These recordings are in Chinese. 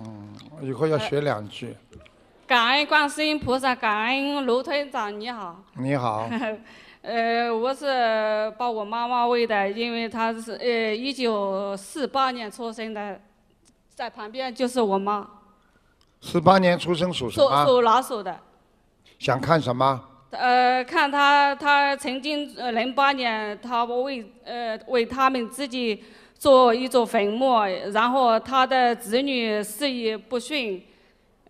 嗯，以后要学两句。感恩观世音菩萨，感恩卢村长，你好。你好。呃，我是把我妈妈喂的，因为她是呃一九四八年出生的，在旁边就是我妈。四八年出生属什么？属属老鼠的。想看什么？呃，看他，他曾经零八年他为呃为他们自己。做一座坟墓，然后他的子女事业不顺，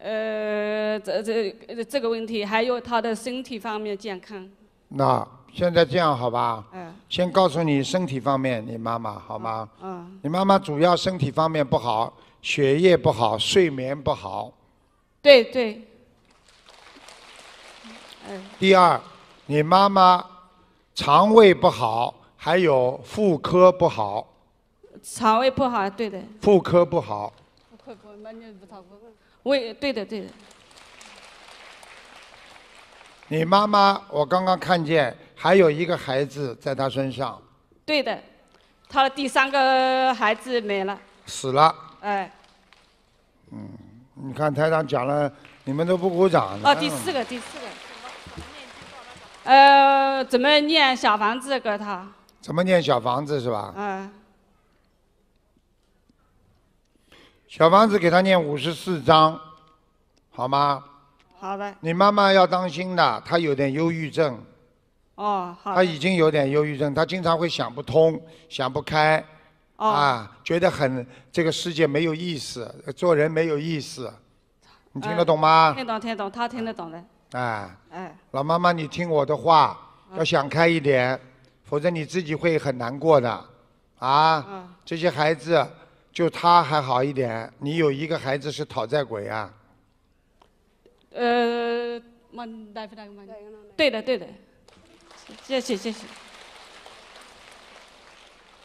呃，这这这个问题，还有他的身体方面健康。那现在这样好吧？嗯。先告诉你身体方面，你妈妈好吗？嗯。你妈妈主要身体方面不好，血液不好，睡眠不好。对对。第二，你妈妈肠胃不好，还有妇科不好。肠胃不好，对的。妇科不好。妇科，不胃？胃，对的，对的。你妈妈，我刚刚看见还有一个孩子在她身上。对的，她的第三个孩子没了。死了。哎。嗯，你看台上讲了，你们都不鼓掌。啊，第四个，第四个。呃，怎么念小房子？给他。怎么念小房子是吧？嗯。小房子给他念五十四章，好吗？好的。你妈妈要当心的，她有点忧郁症。哦，好。她已经有点忧郁症，她经常会想不通、想不开，啊，觉得很这个世界没有意思，做人没有意思。你听得懂吗？听懂，听懂，她听得懂的。哎。哎。老妈妈，你听我的话，要想开一点，否则你自己会很难过的。啊。这些孩子。就他还好一点，你有一个孩子是讨债鬼啊？呃，对的对的，谢谢谢谢。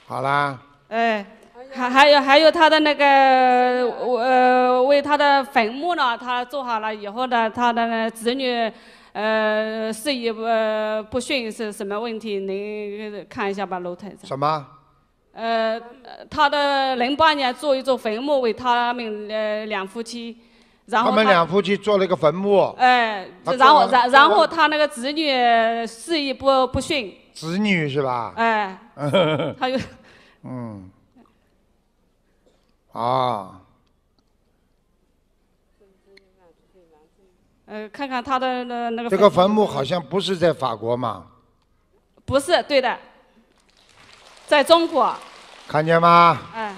好啦。哎，还还有还有他的那个，我呃为他的坟墓呢，他做好了以后呢，他的子女呃事业不不顺是什么问题？您看一下吧，楼台上。什么？呃，他的零八年做一座坟墓为他们呃两夫妻，然后他们两夫妻做了一个坟墓。哎，然后然然后他那个子女事业不不顺。子女是吧？哎，他就嗯，啊，呃，看看他的那那个。这个坟墓好像不是在法国嘛？不是，对的。在中国，看见吗？嗯。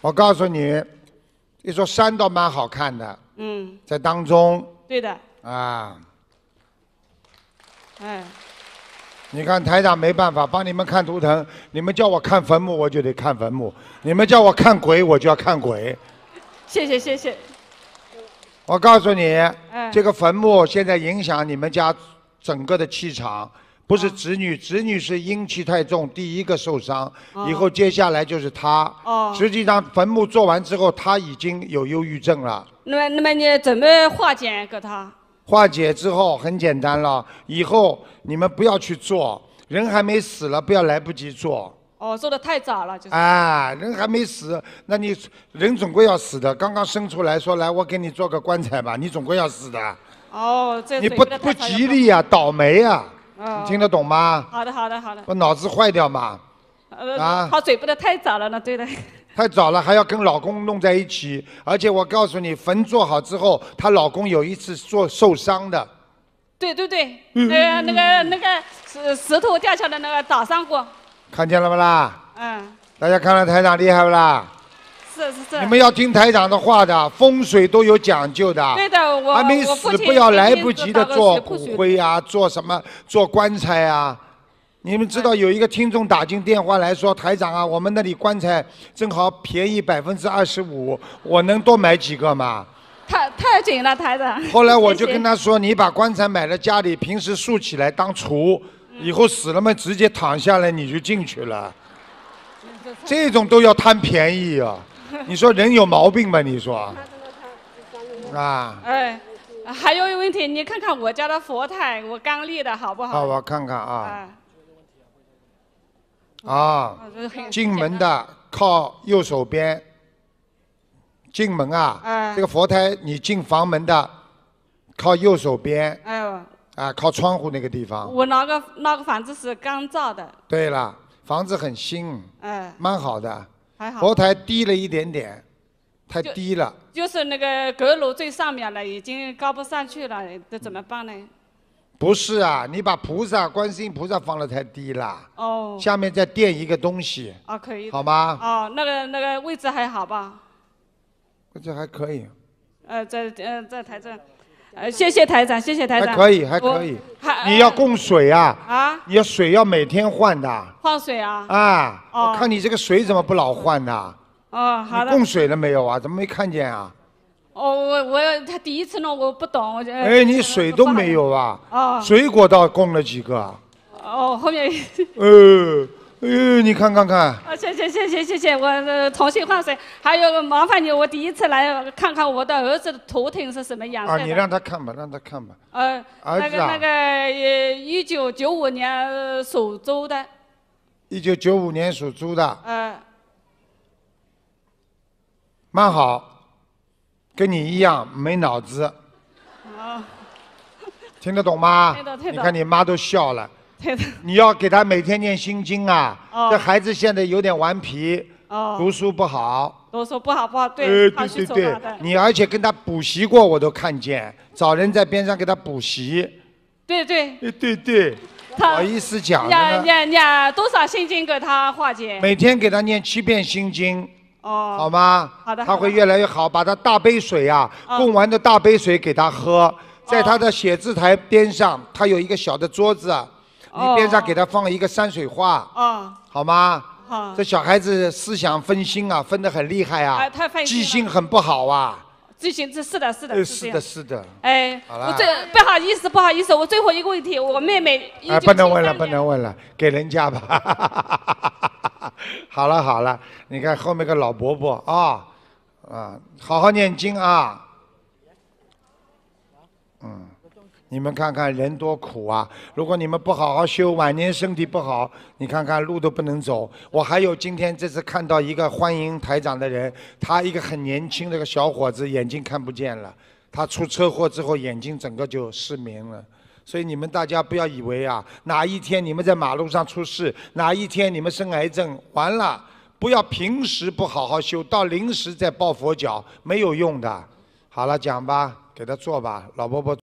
我告诉你，一座山倒蛮好看的。嗯。在当中。对的。啊。哎。你看台长没办法帮你们看图腾，你们叫我看坟墓，我就得看坟墓；你们叫我看鬼，我就要看鬼。谢谢谢谢。我告诉你，这个坟墓现在影响你们家整个的气场。不是侄女，侄女是阴气太重，第一个受伤，以后接下来就是他。实际上，坟墓做完之后，他已经有忧郁症了。那么，那么你怎么化解给他？化解之后很简单了，以后你们不要去做，人还没死了，不要来不及做。哦，做的太早了就。哎，人还没死，那你人总归要死的。刚刚生出来说来，我给你做个棺材吧，你总归要死的。哦，这你不不吉利呀，倒霉啊。你听得懂吗？好的，好的，好的。我脑子坏掉嘛？啊！好嘴巴的太早了，那对的。太早了，还要跟老公弄在一起，而且我告诉你，坟做好之后，她老公有一次做受伤的。对对对，嗯那个那个石石头掉下来那个早上过，看见了不啦？嗯。大家看看台长厉害不啦？是是是，你们要听台长的话的，风水都有讲究的。对的，我还没死不要来不及的做骨灰啊，做什么做棺材啊？你们知道有一个听众打进电话来说，台长啊，我们那里棺材正好便宜百分之二十五，我能多买几个吗？太太紧了，台长。后来我就跟他说，你把棺材买了家里，平时竖起来当橱，以后死了嘛直接躺下来你就进去了。这种都要贪便宜啊。你说人有毛病吧？你说啊！哎，还有一个问题，你看看我家的佛台，我刚立的好不好？好，我看看啊。啊。进门的靠右手边。进门啊。这个佛台，你进房门的靠右手边。哎。啊，靠窗户那个地方。我那个那个房子是刚造的。对了，房子很新。嗯。蛮好的。佛台低了一点点，太低了。就是那个阁楼最上面了，已经高不上去了，这怎么办呢？不是啊，你把菩萨、观世音菩萨放的太低了。哦。下面再垫一个东西。啊，可以。好吗？哦，那个那个位置还好吧？这还可以。呃，在呃在台正。呃，谢谢台长，谢谢台长，还可以，还可以，你要供水啊？啊？你要水要每天换的。换水啊？啊，我看你这个水怎么不老换呢？哦，好的。你供水了没有啊？怎么没看见啊？哦，我我他第一次弄，我不懂，我哎，你水都没有吧？哦，水果倒供了几个？哦，后面。呃。哎呦，你看看看！啊，谢谢谢谢谢谢，我重新换水。还有麻烦你，我第一次来，看看我的儿子的头顶是什么样色啊，你让他看吧，让他看吧。呃，儿子那个一九九五年属猪的。一九九五年属猪的。嗯。蛮好，跟你一样没脑子。啊。听得懂吗？听得懂。你看你妈都笑了。你要给他每天念心经啊！这孩子现在有点顽皮，读书不好。读说不好不好，对，对对对你而且跟他补习过，我都看见，找人在边上给他补习。对对对对对，好意思讲呢？念念念多少心经给他化解？每天给他念七遍心经，哦，好吗？好的，他会越来越好。把他大杯水啊，供完的大杯水给他喝，在他的写字台边上，他有一个小的桌子。你边上给他放一个山水画，啊，好吗？好。这小孩子思想分心啊，分得很厉害啊，记性很不好啊。记性这是的是的，是的，是的。哎，好了。不好意思，不好意思，我最后一个问题，我妹妹。哎，不能问了，不能问了，给人家吧。好了好了，你看后面个老伯伯啊，啊，好好念经啊。你们看看人多苦啊！如果你们不好好修，晚年身体不好，你看看路都不能走。我还有今天这次看到一个欢迎台长的人，他一个很年轻的个小伙子，眼睛看不见了。他出车祸之后眼睛整个就失明了。所以你们大家不要以为啊，哪一天你们在马路上出事，哪一天你们生癌症，完了，不要平时不好好修，到临时再抱佛脚没有用的。好了，讲吧，给他做吧，老婆婆。